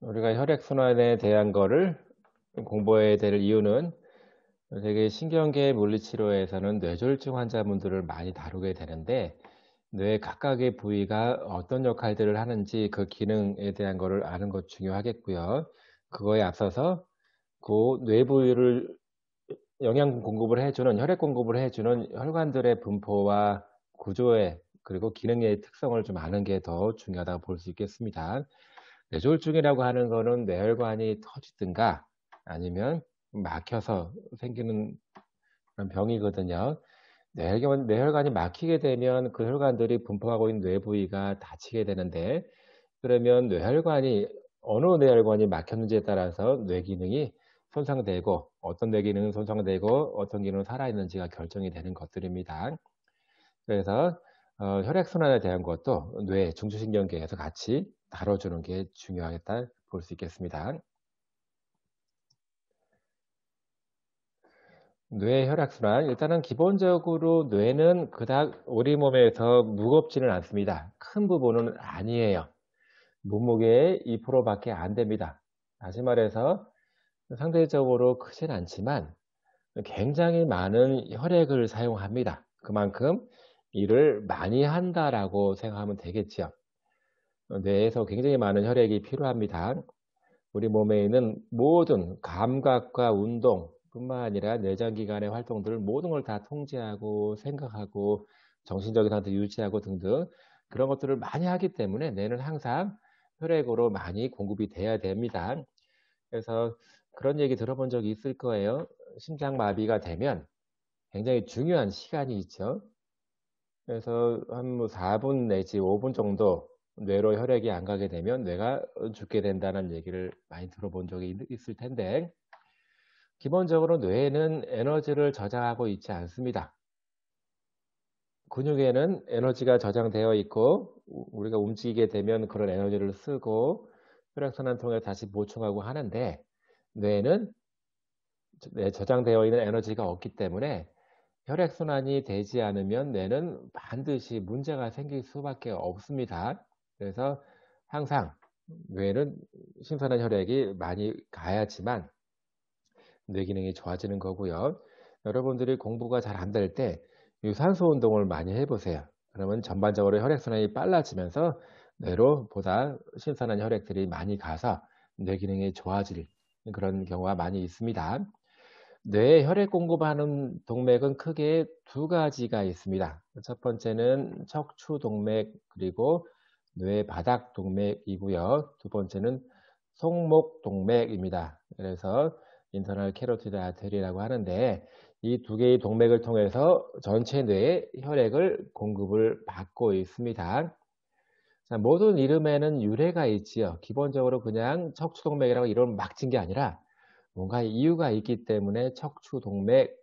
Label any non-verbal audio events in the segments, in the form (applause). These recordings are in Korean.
우리가 혈액순환에 대한 거를 공부해야 될 이유는 되게 신경계 물리치료에서는 뇌졸중 환자분들을 많이 다루게 되는데 뇌 각각의 부위가 어떤 역할들을 하는지 그 기능에 대한 거를 아는 것 중요하겠고요. 그거에 앞서서 그 뇌 부위를 영양 공급을 해주는 혈액 공급을 해주는 혈관들의 분포와 구조에 그리고 기능의 특성을 좀 아는 게 더 중요하다고 볼 수 있겠습니다. 뇌졸중이라고 하는 거는 뇌혈관이 터지든가 아니면 막혀서 생기는 그런 병이거든요. 뇌혈관, 뇌혈관이 막히게 되면 그 혈관들이 분포하고 있는 뇌 부위가 다치게 되는데 그러면 뇌혈관이 어느 뇌혈관이 막혔는지에 따라서 뇌 기능이 손상되고 어떤 뇌 기능은 손상되고 어떤 기능은 살아있는지가 결정이 되는 것들입니다. 그래서 어, 혈액순환에 대한 것도 뇌 중추신경계에서 같이 다뤄주는 게 중요하겠다 볼 수 있겠습니다. 뇌 혈액순환 일단은 기본적으로 뇌는 그닥 우리 몸에서 무겁지는 않습니다. 큰 부분은 아니에요. 몸무게의 2%밖에 안 됩니다. 다시 말해서 상대적으로 크진 않지만 굉장히 많은 혈액을 사용합니다. 그만큼 일을 많이 한다라고 생각하면 되겠지요. 뇌에서 굉장히 많은 혈액이 필요합니다. 우리 몸에 있는 모든 감각과 운동 뿐만 아니라 내장기관의 활동들을 모든 걸 다 통제하고 생각하고 정신적인 상태 유지하고 등등 그런 것들을 많이 하기 때문에 뇌는 항상 혈액으로 많이 공급이 돼야 됩니다. 그래서 그런 얘기 들어본 적이 있을 거예요. 심장마비가 되면 굉장히 중요한 시간이 있죠. 그래서 한 4분 뭐 내지 5분 정도 뇌로 혈액이 안 가게 되면 뇌가 죽게 된다는 얘기를 많이 들어본 적이 있을 텐데 기본적으로 뇌는 에 에너지를 저장하고 있지 않습니다. 근육에는 에너지가 저장되어 있고 우리가 움직이게 되면 그런 에너지를 쓰고 혈액순환 통해 다시 보충하고 하는데 뇌는 저장되어 있는 에너지가 없기 때문에 혈액순환이 되지 않으면 뇌는 반드시 문제가 생길 수밖에 없습니다. 그래서 항상 뇌는 신선한 혈액이 많이 가야지만 뇌 기능이 좋아지는 거고요. 여러분들이 공부가 잘 안 될 때 유산소 운동을 많이 해보세요. 그러면 전반적으로 혈액순환이 빨라지면서 뇌로 보다 신선한 혈액들이 많이 가서 뇌 기능이 좋아질 그런 경우가 많이 있습니다. 뇌에 혈액 공급하는 동맥은 크게 두 가지가 있습니다. 첫 번째는 척추 동맥 그리고 뇌 바닥 동맥이고요. 두 번째는 속목 동맥입니다. 그래서 인터널 캐로티드 아테리라고 하는데 이 두 개의 동맥을 통해서 전체 뇌에 혈액을 공급을 받고 있습니다. 자, 모든 이름에는 유래가 있지요. 기본적으로 그냥 척추동맥이라고 이름 을 막진 게 아니라 뭔가 이유가 있기 때문에 척추동맥,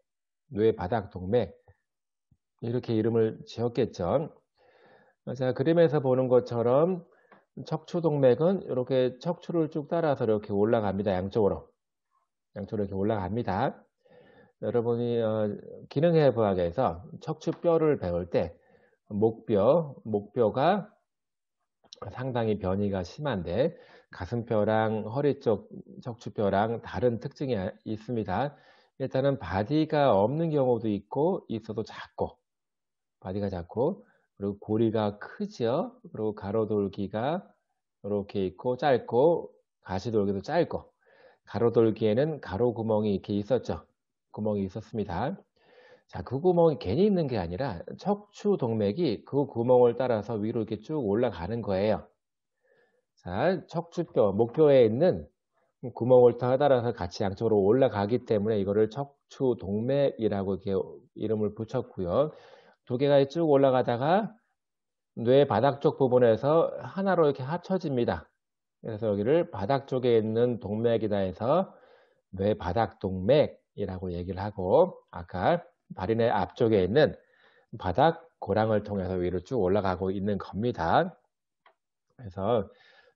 뇌바닥동맥 이렇게 이름을 지었겠죠. 제가 그림에서 보는 것처럼 척추 동맥은 이렇게 척추를 쭉 따라서 이렇게 올라갑니다. 양쪽으로. 양쪽으로 이렇게 올라갑니다. 여러분이 어, 기능해부학에서 척추뼈를 배울 때 목뼈, 목뼈가 상당히 변이가 심한데 가슴뼈랑 허리 쪽 척추뼈랑 다른 특징이 있습니다. 일단은 바디가 없는 경우도 있고 있어도 작고 바디가 작고 그리고 고리가 크죠. 그리고 가로돌기가 이렇게 있고 짧고 가시돌기도 짧고 가로돌기에는 가로구멍이 이렇게 있었죠. 구멍이 있었습니다. 자, 그 구멍이 괜히 있는 게 아니라 척추 동맥이 그 구멍을 따라서 위로 이렇게 쭉 올라가는 거예요. 자, 척추뼈, 목뼈에 있는 구멍을 따라서 같이 양쪽으로 올라가기 때문에 이거를 척추 동맥이라고 이렇게 이름을 붙였고요. 두개가쭉 올라가다가 뇌 바닥 쪽 부분에서 하나로 이렇게 합쳐집니다. 그래서 여기를 바닥 쪽에 있는 동맥이다 해서 뇌 바닥 동맥이라고 얘기를 하고 아까 발인의 앞쪽에 있는 바닥 고랑을 통해서 위로 쭉 올라가고 있는 겁니다. 그래서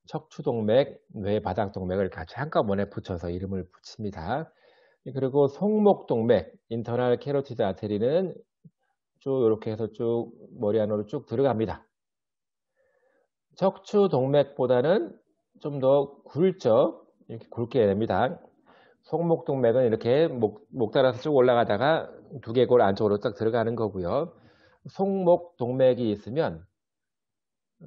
척추동맥, 뇌바닥동맥을 같이 한꺼번에 붙여서 이름을 붙입니다. 그리고 속목동맥 인터널 캐로티드 아테리는 쭉 이렇게 해서 쭉 머리 안으로 쭉 들어갑니다. 척추 동맥보다는 좀 더 굵죠. 이렇게 굵게 됩니다. 손목 동맥은 이렇게 목, 목 따라서 쭉 올라가다가 두개골 안쪽으로 딱 들어가는 거고요. 속목 동맥이 있으면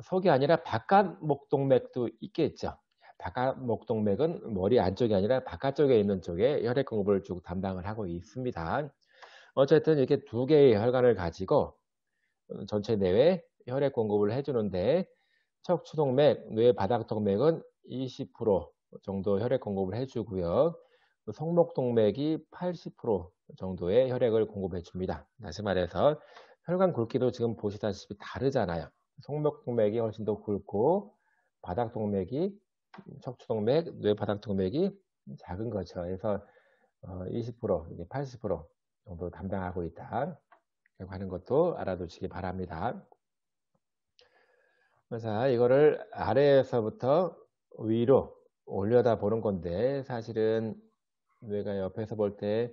속이 아니라 바깥 목 동맥도 있겠죠. 바깥 목 동맥은 머리 안쪽이 아니라 바깥쪽에 있는 쪽에 혈액 공급을 쭉 담당을 하고 있습니다. 어쨌든 이렇게 두 개의 혈관을 가지고 어, 전체 내외 혈액 공급을 해주는데 척추동맥, 뇌 바닥동맥은 20% 정도 혈액 공급을 해주고요. 그 성목동맥이 80% 정도의 혈액을 공급해 줍니다. 다시 말해서 혈관 굵기도 지금 보시다시피 다르잖아요. 성목동맥이 훨씬 더 굵고 바닥동맥이 척추동맥, 뇌바닥동맥이 작은 거죠. 그래서 20%, 어, 80% 정도로 담당하고 있다. 라고 하는 것도 알아두시기 바랍니다. 자, 이거를 아래에서부터 위로 올려다 보는 건데, 사실은 뇌가 옆에서 볼 때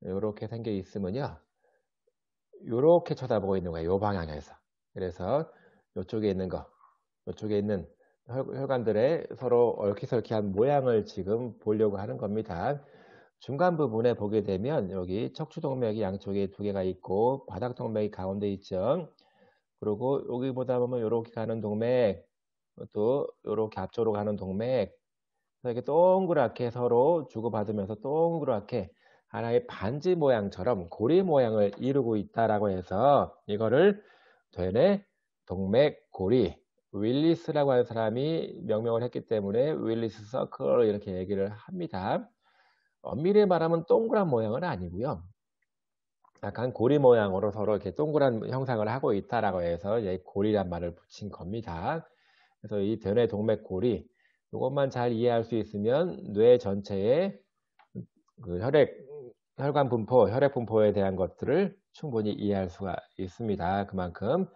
이렇게 생겨 있으면요. 이렇게 쳐다보고 있는 거예요. 이 방향에서. 그래서 이쪽에 있는 거, 이쪽에 있는 혈관들의 서로 얼키설키한 모양을 지금 보려고 하는 겁니다. 중간 부분에 보게 되면 여기 척추동맥이 양쪽에 두 개가 있고 바닥동맥이 가운데 있죠. 그리고 여기 보다 보면 이렇게 가는 동맥 또 이렇게 앞쪽으로 가는 동맥 이렇게 동그랗게 서로 주고받으면서 동그랗게 하나의 반지 모양처럼 고리 모양을 이루고 있다라고 해서 이거를 되뇌 동맥 고리 윌리스라고 하는 사람이 명명을 했기 때문에 윌리스 서클 이렇게 얘기를 합니다. 엄밀히 어, 말하면 동그란 모양은 아니고요. 약간 고리 모양으로 서로 이렇게 동그란 형상을 하고 있다라고 해서 이제 고리란 말을 붙인 겁니다. 그래서 이 대뇌 동맥 고리 이것만 잘 이해할 수 있으면 뇌 전체의 그 혈액 혈관 분포, 혈액 분포에 대한 것들을 충분히 이해할 수가 있습니다. 그만큼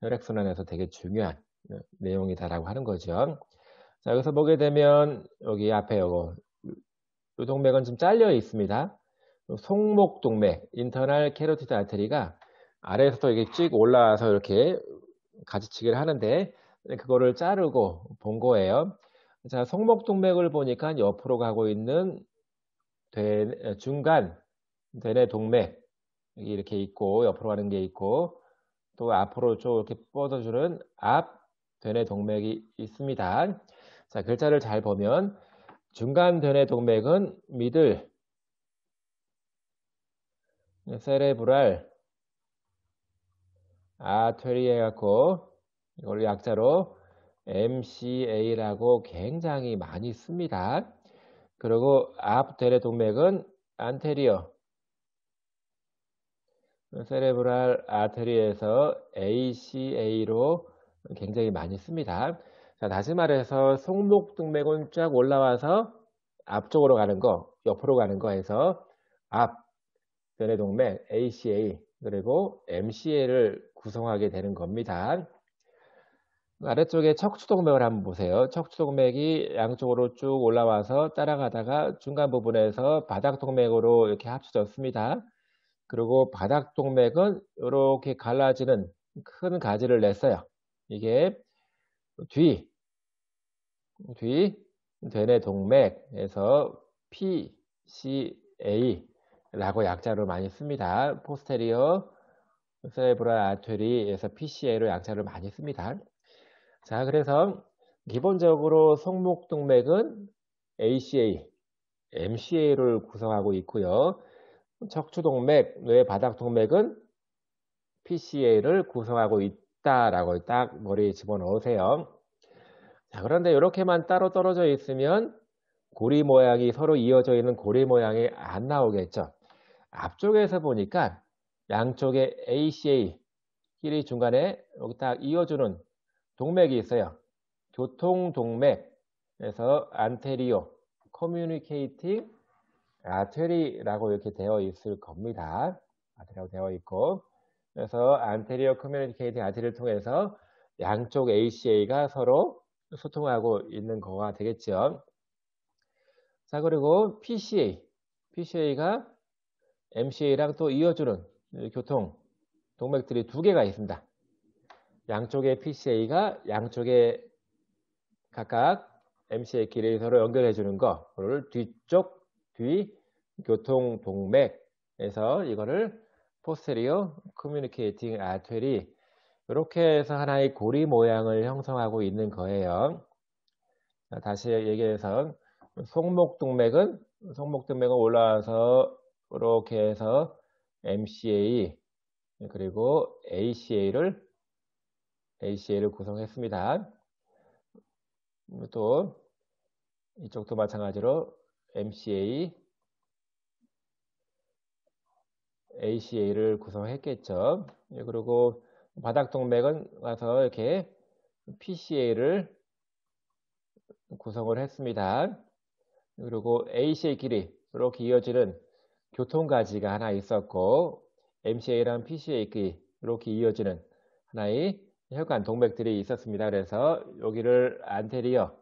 혈액 순환에서 되게 중요한 어, 내용이다라고 하는 거죠. 자, 여기서 보게 되면 여기 앞에 요거 이 동맥은 지 잘려 있습니다. 속목 동맥, 인터널 캐로티드 아테리가 아래에서도 이렇게 쭉 올라와서 이렇게 가지치기를 하는데 그거를 자르고 본 거예요. 자, 손목 동맥을 보니까 옆으로 가고 있는 되, 중간 되뇌 동맥 이렇게 있고 옆으로 가는 게 있고 또 앞으로 좀 이렇게 뻗어주는 앞 되뇌 동맥이 있습니다. 자, 글자를 잘 보면 중간변의 동맥은 미들, 세레브랄, 아퇴리 해갖고 이걸 약자로 MCA라고 굉장히 많이 씁니다. 그리고 앞대의 동맥은 안테리어, 세레브랄 아테리에서 ACA로 굉장히 많이 씁니다. 자, 다시 말해서 손목등맥은 쫙 올라와서 앞쪽으로 가는 거, 옆으로 가는 거 해서 앞 변해동맥 ACA 그리고 MCA를 구성하게 되는 겁니다. 아래쪽에 척추동맥을 한번 보세요. 척추동맥이 양쪽으로 쭉 올라와서 따라가다가 중간 부분에서 바닥동맥으로 이렇게 합쳐졌습니다. 그리고 바닥동맥은 이렇게 갈라지는 큰 가지를 냈어요. 이게 뒤뒤 되뇌 동맥에서 PCA라고 약자로 많이 씁니다. 포스테리어 세브라아트리에서 PCA로 약자를 많이 씁니다. 자, 그래서 기본적으로 손목 동맥은 ACA, MCA를 구성하고 있고요. 척추 동맥, 뇌 바닥 동맥은 PCA를 구성하고 있다라고 딱 머리에 집어넣으세요. 자, 그런데 이렇게만 따로 떨어져 있으면 고리 모양이 서로 이어져 있는 고리 모양이 안 나오겠죠. 앞쪽에서 보니까 양쪽에 ACA 길이 중간에 여기 딱 이어주는 동맥이 있어요. 교통 동맥에서 안테리오 커뮤니케이팅 아테리라고 이렇게 되어 있을 겁니다. 아테리라고 되어 있고 그래서 안테리어 커뮤니케이팅 아테리를 통해서 양쪽 ACA가 서로 소통하고 있는 거가 되겠죠. 자, 그리고 PCA. PCA가 MCA랑 또 이어주는 교통 동맥들이 두 개가 있습니다. 양쪽의 PCA가 양쪽의 각각 MCA끼리 서로 연결해 주는 거를 뒤쪽 뒤 교통 동맥에서 이거를 포스테리어 커뮤니케이팅 아테리 이렇게 해서 하나의 고리 모양을 형성하고 있는 거예요. 다시 얘기해서 속목동맥은속목동맥은 올라와서 이렇게 해서 MCA 그리고 ACA를 ACA를 구성했습니다. 또 이쪽도 마찬가지로 MCA ACA를 구성했겠죠. 예, 그리고 바닥 동맥은 와서 이렇게 PCA를 구성을 했습니다. 그리고 ACA끼리 이렇 이어지는 교통가지가 하나 있었고 MCA랑 PCA끼리 이렇 이어지는 하나의 혈관 동맥들이 있었습니다. 그래서 여기를 안테리어,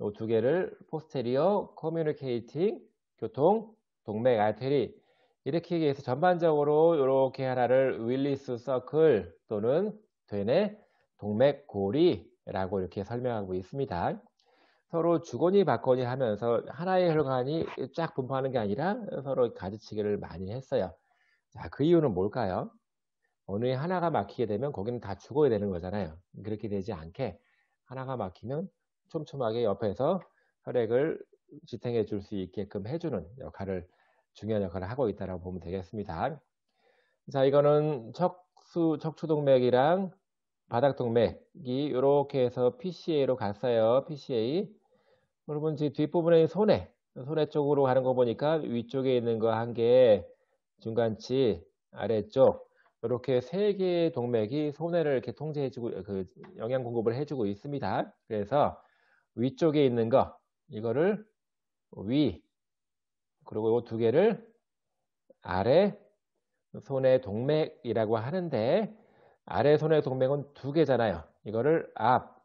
이 두 개를 포스테리어 커뮤니케이팅 교통 동맥 알테리 이렇게 얘기해서 전반적으로 이렇게 하나를 윌리스 서클 또는 되뇌 동맥고리라고 이렇게 설명하고 있습니다. 서로 주거니 받거니 하면서 하나의 혈관이 쫙 분포하는 게 아니라 서로 가지치기를 많이 했어요. 자, 그 이유는 뭘까요? 어느 하나가 막히게 되면 거기는 다 죽어야 되는 거잖아요. 그렇게 되지 않게 하나가 막히면 촘촘하게 옆에서 혈액을 지탱해 줄 수 있게끔 해주는 역할을 중요한 역할을 하고 있다라고 보면 되겠습니다. 자, 이거는 척수, 척추동맥이랑 바닥동맥이 이렇게 해서 PCA로 갔어요. PCA. 여러분, 지금 뒷부분에 손에, 손에 쪽으로 가는 거 보니까 위쪽에 있는 거 한 개, 중간치, 아래쪽, 이렇게 세 개의 동맥이 손해를 이렇게 통제해주고, 그 영양 공급을 해주고 있습니다. 그래서 위쪽에 있는 거, 이거를 위, 그리고 이 두 개를 아래 손의 동맥이라고 하는데 아래 손의 동맥은 두 개잖아요. 이거를 앞,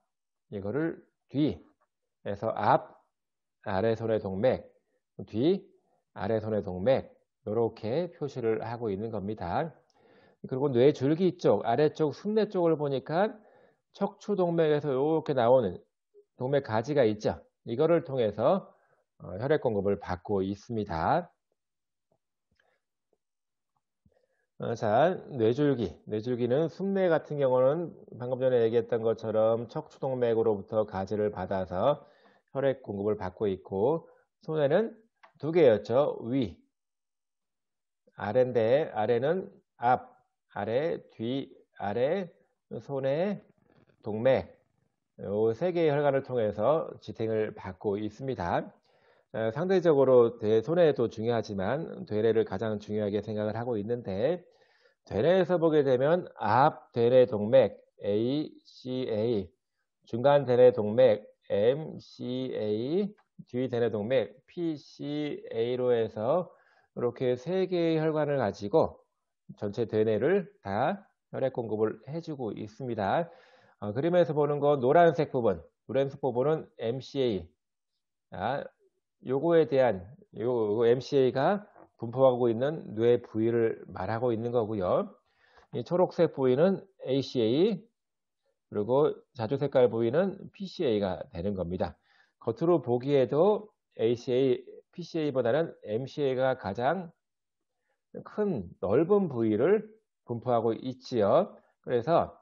이거를 뒤. 에서 앞, 아래 손의 동맥, 뒤, 아래 손의 동맥 이렇게 표시를 하고 있는 겁니다. 그리고 뇌줄기 쪽, 아래쪽 숨뇌 쪽을 보니까 척추 동맥에서 이렇게 나오는 동맥 가지가 있죠. 이거를 통해서 어, 혈액 공급을 받고 있습니다. 어, 자, 뇌줄기. 뇌줄기는 숨뇌 같은 경우는 방금 전에 얘기했던 것처럼 척추동맥으로부터 가지를 받아서 혈액 공급을 받고 있고 손에는 두 개였죠. 위, 아래인데 아래는 앞, 아래, 뒤, 아래, 손에 동맥 이 세 개의 혈관을 통해서 지탱을 받고 있습니다. 상대적으로 손해도 중요하지만 되뇌를 가장 중요하게 생각을 하고 있는데 되뇌에서 보게 되면 앞 되뇌 동맥 ACA 중간 되뇌 동맥 MCA 뒤 되뇌 동맥 PCA로 해서 이렇게 세 개의 혈관을 가지고 전체 되뇌를 다 혈액 공급을 해주고 있습니다. 어, 그림에서 보는 건 노란색 부분, 노란색 부분은 MCA, 아, 요거에 대한 요 MCA가 분포하고 있는 뇌 부위를 말하고 있는 거고요. 이 초록색 부위는 ACA 그리고 자주 색깔 부위는 PCA가 되는 겁니다. 겉으로 보기에도 ACA, PCA보다는 MCA가 가장 큰 넓은 부위를 분포하고 있지요. 그래서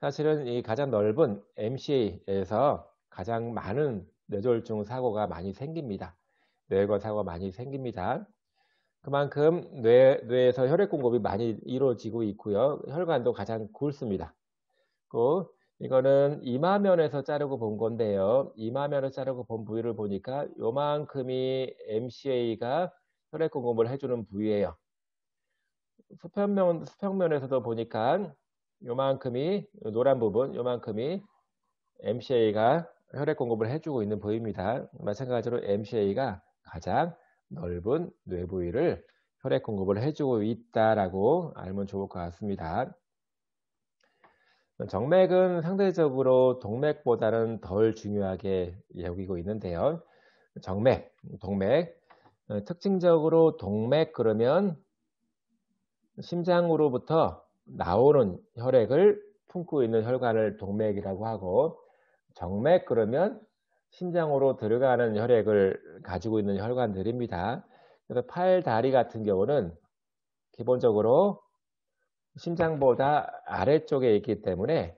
사실은 이 가장 넓은 MCA에서 가장 많은 뇌졸중 사고가 많이 생깁니다. 뇌건사고가 많이 생깁니다. 그만큼 뇌, 뇌에서 혈액 공급이 많이 이루어지고 있고요. 혈관도 가장 굵습니다. 그 이거는 이마면에서 자르고 본 건데요. 이마면을 자르고 본 부위를 보니까 요만큼이 MCA가 혈액 공급을 해주는 부위예요. 수평면, 수평면에서도 보니까 요만큼이 노란 부분, 요만큼이 MCA가 혈액 공급을 해주고 있는 부위입니다. 마찬가지로 MCA가 가장 넓은 뇌부위를 혈액 공급을 해주고 있다라고 알면 좋을 것 같습니다. 정맥은 상대적으로 동맥보다는 덜 중요하게 여기고 있는데요. 정맥, 동맥. 어, 특징적으로 동맥 그러면 심장으로부터 나오는 혈액을 품고 있는 혈관을 동맥이라고 하고 정맥 그러면 신장으로 들어가는 혈액을 가지고 있는 혈관들입니다. 그래서 팔, 다리 같은 경우는 기본적으로 심장보다 아래쪽에 있기 때문에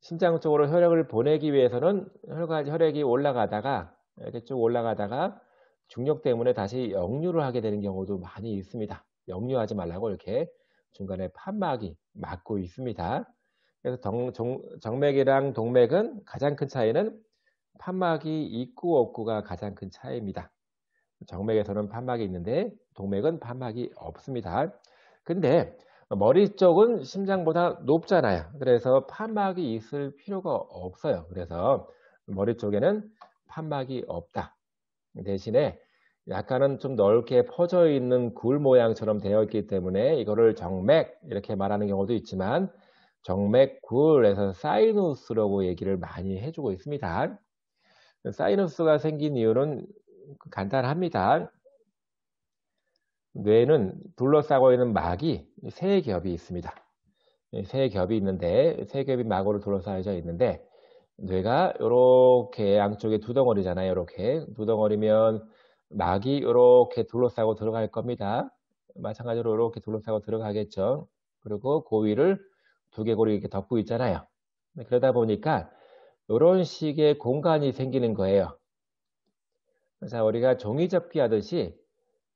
심장 쪽으로 혈액을 보내기 위해서는 혈관, 혈액이 올라가다가 이렇게 쭉 올라가다가 중력 때문에 다시 역류를 하게 되는 경우도 많이 있습니다. 역류하지 말라고 이렇게 중간에 판막이 막고 있습니다. 그래서 정, 정, 정맥이랑 동맥은 가장 큰 차이는 판막이 있고 없고가 가장 큰 차이입니다. 정맥에서는 판막이 있는데 동맥은 판막이 없습니다. 근데 머리 쪽은 심장보다 높잖아요. 그래서 판막이 있을 필요가 없어요. 그래서 머리 쪽에는 판막이 없다. 대신에 약간은 좀 넓게 퍼져 있는 굴 모양처럼 되어 있기 때문에 이거를 정맥 이렇게 말하는 경우도 있지만 정맥굴에서 사이누스라고 얘기를 많이 해주고 있습니다. 사이너스가 생긴 이유는 간단합니다. 뇌는 둘러싸고 있는 막이 세 겹이 있습니다. 세 겹이 있는데 세 겹이 막으로 둘러싸여져 있는데 뇌가 이렇게 양쪽에 두 덩어리잖아요. 이렇게 두 덩어리면 막이 이렇게 둘러싸고 들어갈 겁니다. 마찬가지로 이렇게 둘러싸고 들어가겠죠. 그리고 고위를 두개골이 이렇게 덮고 있잖아요. 그러다 보니까 이런 식의 공간이 생기는 거예요. 그래서 우리가 종이 접기 하듯이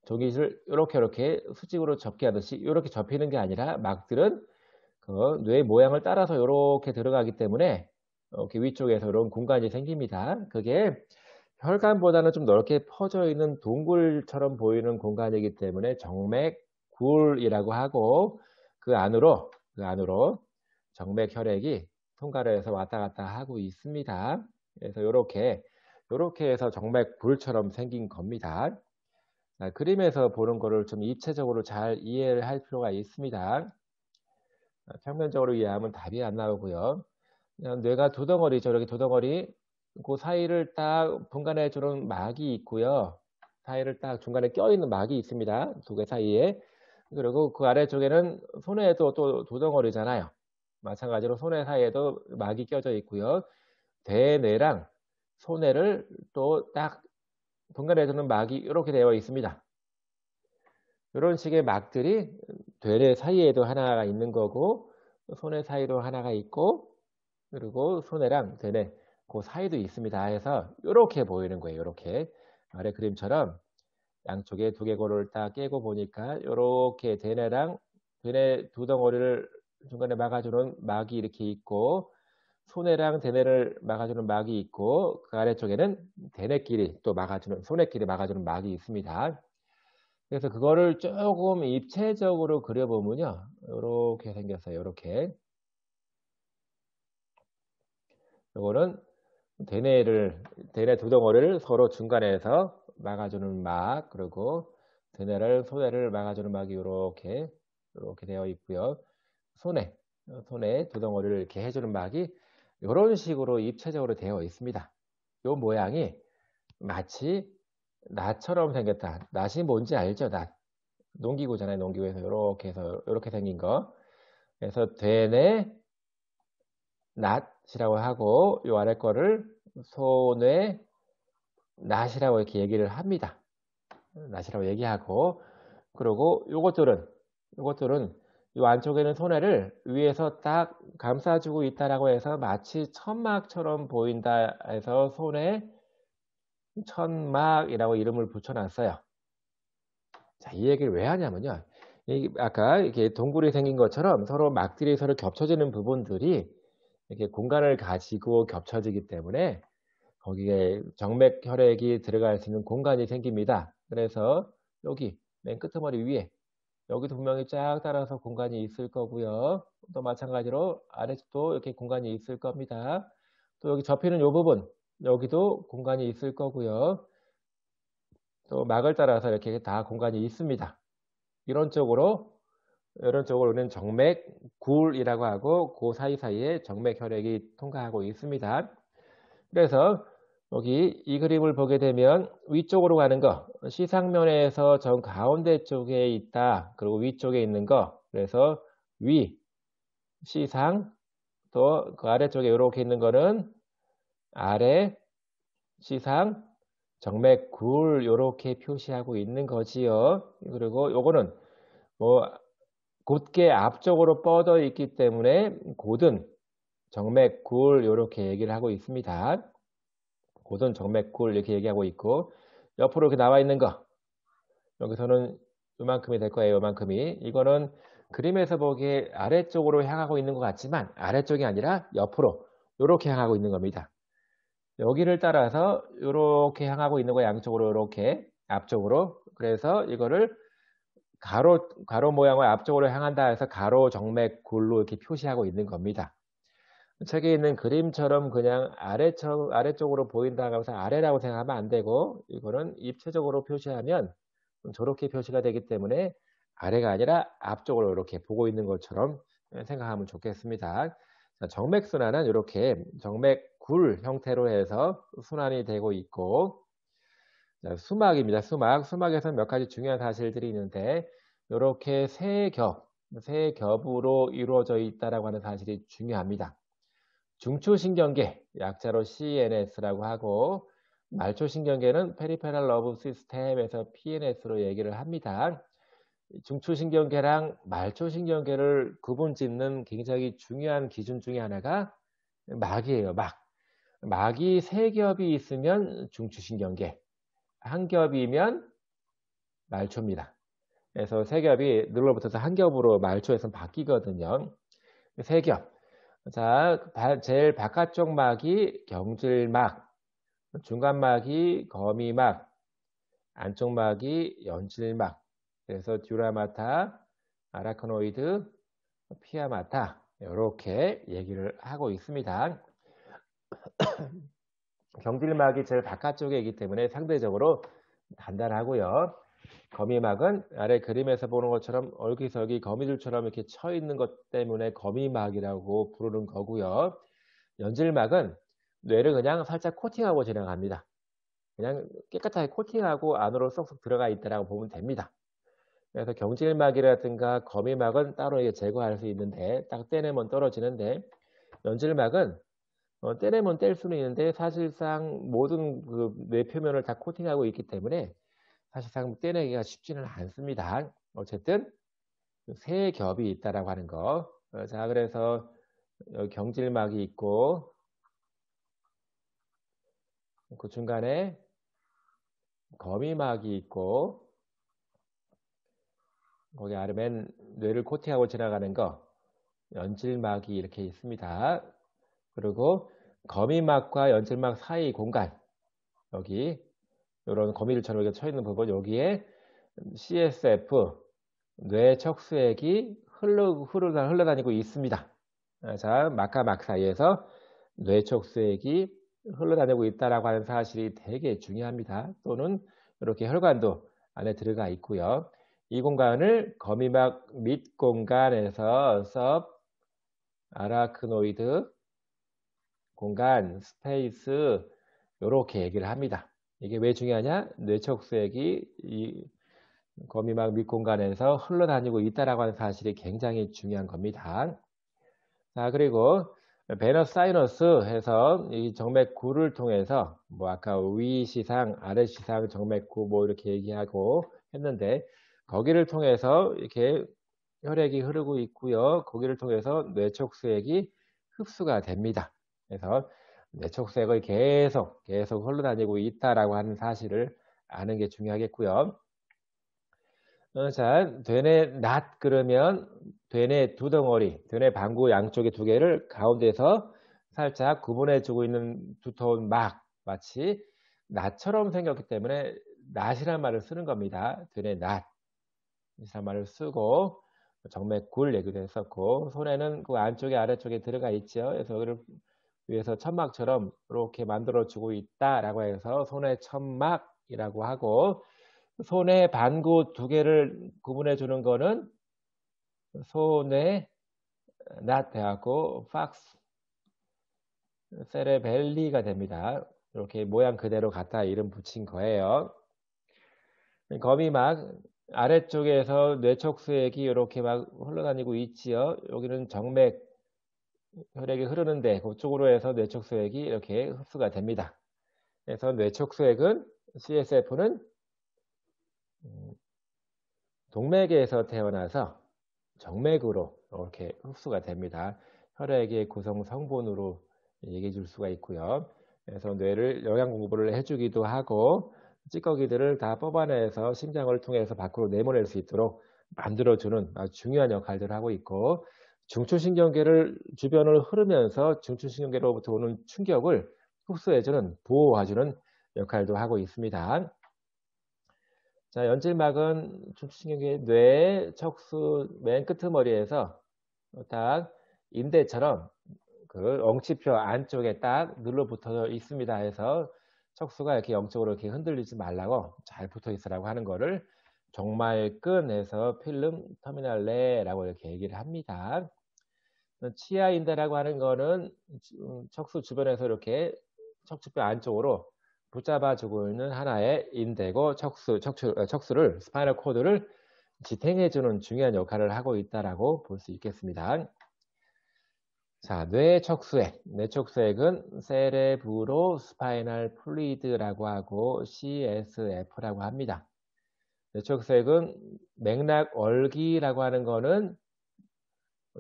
종이를 이렇게 이렇게 수직으로 접기 하듯이 이렇게 접히는 게 아니라 막들은 그뇌 모양을 따라서 이렇게 들어가기 때문에 이렇게 위쪽에서 이런 공간이 생깁니다. 그게 혈관보다는 좀 넓게 퍼져 있는 동굴처럼 보이는 공간이기 때문에 정맥 굴이라고 하고 그 안으로 그 안으로 정맥 혈액이 통과를 해서 왔다 갔다 하고 있습니다. 그래서 이렇게 이렇게 해서 정맥불처럼 생긴 겁니다. 자, 아, 그림에서 보는 것을 좀 입체적으로 잘 이해를 할 필요가 있습니다. 아, 평면적으로 이해하면 답이 안 나오고요. 뇌가 두 덩어리 저렇게 두 덩어리 그 사이를 딱 분간해 주는 막이 있고요. 사이를 딱 중간에 껴있는 막이 있습니다. 두 개 사이에. 그리고 그 아래쪽에는 손에도 또 두 덩어리잖아요. 마찬가지로 손해 사이에도 막이 껴져 있고요. 대뇌랑 손해를 또딱 분간해주는 막이 이렇게 되어 있습니다. 이런 식의 막들이 되뇌 사이에도 하나가 있는 거고 손해 사이로 하나가 있고 그리고 손해랑 대뇌그 사이도 있습니다. 해서 이렇게 보이는 거예요. 이렇게 아래 그림처럼 양쪽에 두개골을 다 깨고 보니까 이렇게 대뇌랑대뇌두 덩어리를 중간에 막아주는 막이 이렇게 있고 손해랑 대뇌를 막아주는 막이 있고 그 아래쪽에는 대뇌끼리 또 막아주는 손해끼리 막아주는 막이 있습니다. 그래서 그거를 조금 입체적으로 그려보면요. 이렇게 생겼어요. 이렇게 이거는 대뇌를 대뇌 두 덩어리를 서로 중간에서 막아주는 막 그리고 대뇌를 손해를 막아주는 막이 이렇게 이렇게 되어 있고요. 손에 어, 손에 두 덩어리를 이렇게 해주는 막이 이런 식으로 입체적으로 되어 있습니다. 이 모양이 마치 낫처럼 생겼다. 낫이 뭔지 알죠? 낫. 농기구잖아요. 농기구에서 이렇게 해서 이렇게 생긴 거. 그래서 되네 낫이라고 하고 이 아래 거를 손에 낫이라고 이렇게 얘기를 합니다. 낫이라고 얘기하고 그리고 요것들은 요것들은 이 안쪽에 는 손해를 위에서 딱 감싸주고 있다라고 해서 마치 천막처럼 보인다 해서 손에 천막이라고 이름을 붙여놨어요. 자, 이 얘기를 왜 하냐면요. 아까 이렇게 동굴이 생긴 것처럼 서로 막들이 서로 겹쳐지는 부분들이 이렇게 공간을 가지고 겹쳐지기 때문에 거기에 정맥 혈액이 들어갈 수 있는 공간이 생깁니다. 그래서 여기 맨 끝머리 위에 여기도 분명히 쫙 따라서 공간이 있을 거고요. 또 마찬가지로 아래쪽도 이렇게 공간이 있을 겁니다. 또 여기 접히는 이 부분 여기도 공간이 있을 거고요. 또 막을 따라서 이렇게 다 공간이 있습니다. 이런 쪽으로 이런 쪽으로 우리는 정맥 굴이라고 하고 그 사이사이에 정맥 혈액이 통과하고 있습니다. 그래서 여기 이 그림을 보게 되면 위쪽으로 가는 거 시상면에서 정 가운데 쪽에 있다 그리고 위쪽에 있는 거 그래서 위 시상 또 그 아래쪽에 이렇게 있는 거는 아래 시상 정맥굴 이렇게 표시하고 있는 거지요 그리고 요거는 뭐 곧게 앞쪽으로 뻗어 있기 때문에 곧은 정맥굴 이렇게 얘기를 하고 있습니다 고전 정맥골 이렇게 얘기하고 있고 옆으로 이렇게 나와 있는 거 여기서는 요만큼이 될 거예요. 요만큼이 이거는 그림에서 보기에 아래쪽으로 향하고 있는 것 같지만 아래쪽이 아니라 옆으로 이렇게 향하고 있는 겁니다. 여기를 따라서 이렇게 향하고 있는 거 양쪽으로 이렇게 앞쪽으로 그래서 이거를 가로 가로 모양을 앞쪽으로 향한다 해서 가로 정맥골로 이렇게 표시하고 있는 겁니다. 책에 있는 그림처럼 그냥 아래처, 아래쪽으로 보인다고 해서 아래라고 생각하면 안 되고 이거는 입체적으로 표시하면 저렇게 표시가 되기 때문에 아래가 아니라 앞쪽으로 이렇게 보고 있는 것처럼 생각하면 좋겠습니다. 정맥순환은 이렇게 정맥굴 형태로 해서 순환이 되고 있고 수막입니다. 수막. 수막에서는 몇 가지 중요한 사실들이 있는데 이렇게 세 겹, 세 겹으로 이루어져 있다라고 하는 사실이 중요합니다. 중추신경계, 약자로 CNS라고 하고 말초신경계는 페리페럴 러브 시스템에서 PNS로 얘기를 합니다. 중추신경계랑 말초신경계를 구분 짓는 굉장히 중요한 기준 중의 하나가 막이에요. 막. 막이 세 겹이 있으면 중추신경계, 한 겹이면 말초입니다. 그래서 세 겹이 눌러붙어서 한 겹으로 말초에서 바뀌거든요. 세 겹, 자, 그 제일 바깥쪽 막이 경질막, 중간막이 거미막, 안쪽막이 연질막. 그래서 듀라마타, 아라크노이드, 피아마타 이렇게 얘기를 하고 있습니다. (clears throat) 경질막이 제일 바깥쪽에 있기 때문에 상대적으로 단단하고요. 거미막은 아래 그림에서 보는 것처럼 얼기설기 거미줄처럼 이렇게 쳐 있는 것 때문에 거미막이라고 부르는 거고요. 연질막은 뇌를 그냥 살짝 코팅하고 지나갑니다. 그냥 깨끗하게 코팅하고 안으로 쏙쏙 들어가 있다라고 보면 됩니다. 그래서 경질막이라든가 거미막은 따로 제거할 수 있는데 딱 떼내면 떨어지는데 연질막은 어, 떼내면 뗄 수는 있는데 사실상 모든 그뇌 표면을 다 코팅하고 있기 때문에 사실상 떼내기가 쉽지는 않습니다. 어쨌든 세 겹이 있다라고 하는 거. 어, 자, 그래서 경질막이 있고 그 중간에 거미막이 있고 거기 아래 맨 뇌를 코팅하고 지나가는 거 연질막이 이렇게 있습니다. 그리고 거미막과 연질막 사이 공간 여기 이런 거미줄처럼 이렇게 쳐 있는 부분 여기에 CSF 뇌 척수액이 흘러 흘러 흘러다니고 있습니다. 아, 자 막과 막 사이에서 뇌 척수액이 흘러다니고 있다라고 하는 사실이 되게 중요합니다. 또는 이렇게 혈관도 안에 들어가 있고요. 이 공간을 거미막 밑 공간에서 섭 아라크노이드 공간 스페이스 이렇게 얘기를 합니다. 이게 왜 중요하냐? 뇌척수액이 이 거미막 밑공간에서 흘러다니고 있다라고 하는 사실이 굉장히 중요한 겁니다. 자, 그리고 베너스 사이너스 해서 이 정맥구를 통해서 뭐 아까 위시상, 아래시상, 정맥구 뭐 이렇게 얘기하고 했는데 거기를 통해서 이렇게 혈액이 흐르고 있고요. 거기를 통해서 뇌척수액이 흡수가 됩니다. 그래서 내척색을 네, 계속 계속 흘러다니고 있다라고 하는 사실을 아는 게 중요하겠고요. 어, 자, 되뇌 낫 그러면 되뇌 두 덩어리, 되뇌 방구 양쪽에 두 개를 가운데서 살짝 구분해 주고 있는 두터운 막 마치 낫처럼 생겼기 때문에 낫이란 말을 쓰는 겁니다. 되뇌 낫 이란 말을 쓰고 정맥 굴 얘기도 했었고 손에는 그 안쪽에 아래쪽에 들어가 있죠. 그래서 위에서 천막처럼 이렇게 만들어주고 있다라고 해서 손의 천막이라고 하고 손의 반구 두 개를 구분해 주는 거는 손의 나대하고 팍스 세레벨리가 됩니다. 이렇게 모양 그대로 갖다 이름 붙인 거예요. 거미 막 아래쪽에서 뇌척수액이 이렇게 막 흘러다니고 있지요. 여기는 정맥 혈액이 흐르는데 그쪽으로 해서 뇌척수액이 이렇게 흡수가 됩니다. 그래서 뇌척수액은 CSF는 음, 동맥에서 태어나서 정맥으로 이렇게 흡수가 됩니다. 혈액의 구성 성분으로 얘기해 줄 수가 있고요. 그래서 뇌를 영양 공급을 해주기도 하고 찌꺼기들을 다 뽑아내서 심장을 통해서 밖으로 내보낼 수 있도록 만들어주는 아주 중요한 역할들을 하고 있고 중추신경계를 주변을 흐르면서 중추신경계로부터 오는 충격을 흡수해주는 보호해주는 역할도 하고 있습니다. 자, 연질막은 중추신경계 뇌 척수 맨 끝머리에서 딱 인대처럼 그 엉치표 안쪽에 딱 눌러붙어 있습니다. 해서 척수가 이렇게 영쪽으로 이렇게 흔들리지 말라고 잘 붙어 있으라고 하는 거를 정말 끈에서 필름 터미널 레라고 이렇게 얘기를 합니다. 어, 치아인대라고 하는 거는 음, 척수 주변에서 이렇게 척추뼈 안쪽으로 붙잡아주고 있는 하나의 인대고 척수, 척추, 어, 척수를 스파이널 코드를 지탱해주는 중요한 역할을 하고 있다라고 볼 수 있겠습니다. 자, 뇌척수액. 뇌척수액은 세레브로 스파이널 플루이드라고 하고 CSF라고 합니다. 뇌척색은 맥락 얼기라고 하는 거는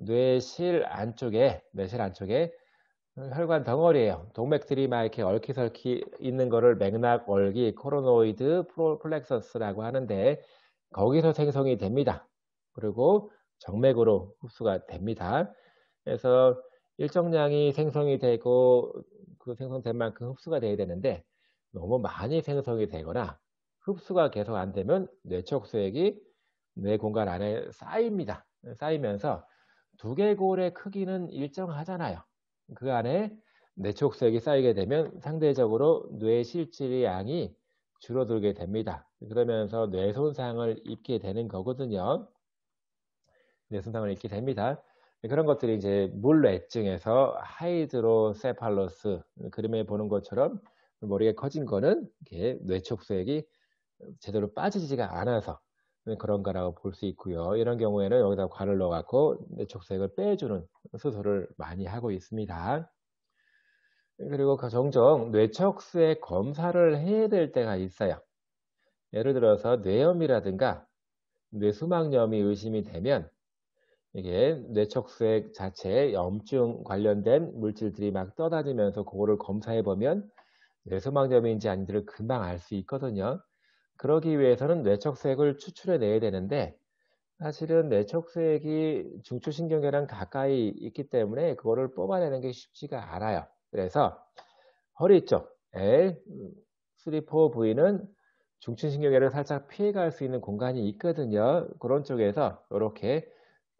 뇌실 안쪽에 뇌실 안쪽에 혈관 덩어리예요. 동맥들이 막 이렇게 얼키설키 있는 거를 맥락 얼기 코로노이드 프로 플렉서스라고 하는데 거기서 생성이 됩니다. 그리고 정맥으로 흡수가 됩니다. 그래서 일정량이 생성이 되고 그 생성된 만큼 흡수가 돼야 되는데 너무 많이 생성이 되거나 흡수가 계속 안 되면 뇌척수액이 뇌 공간 안에 쌓입니다. 쌓이면서 두개골의 크기는 일정하잖아요. 그 안에 뇌척수액이 쌓이게 되면 상대적으로 뇌 실질의 양이 줄어들게 됩니다. 그러면서 뇌 손상을 입게 되는 거거든요. 뇌 손상을 입게 됩니다. 그런 것들이 이제 물뇌증에서 하이드로세팔러스 그림에 보는 것처럼 머리에 커진 거는 뇌척수액이 제대로 빠지지가 않아서 네, 그런가라고 볼 수 있고요. 이런 경우에는 여기다 관을 넣어갖고 척색을 빼주는 수술을 많이 하고 있습니다. 그리고 그 종종 뇌척수의 검사를 해야 될 때가 있어요. 예를 들어서 뇌염이라든가 뇌수막염이 의심이 되면 이게 뇌척수액 자체에 염증 관련된 물질들이 막 떠다니면서 그거를 검사해 보면 뇌수막염인지 아닌지를 금방 알 수 있거든요. 그러기 위해서는 뇌척색을 추출해 내야 되는데 사실은 뇌척색이 중추신경계랑 가까이 있기 때문에 그거를 뽑아내는 게 쉽지가 않아요. 그래서 허리 쪽 L, 3, 4위는 중추신경계를 살짝 피해갈 수 있는 공간이 있거든요. 그런 쪽에서 이렇게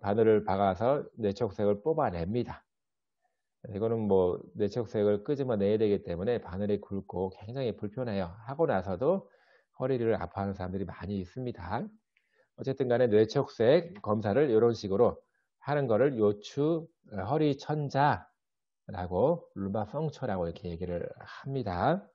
바늘을 박아서 뇌척색을 뽑아냅니다. 이거는 뭐 뇌척색을 끄집어내야 되기 때문에 바늘이 굵고 굉장히 불편해요. 하고 나서도 허리를 아파하는 사람들이 많이 있습니다. 어쨌든 간에 뇌척색 검사를 이런 식으로 하는 거를 요추 허리 천자라고 룰바 펑처라고 이렇게 얘기를 합니다.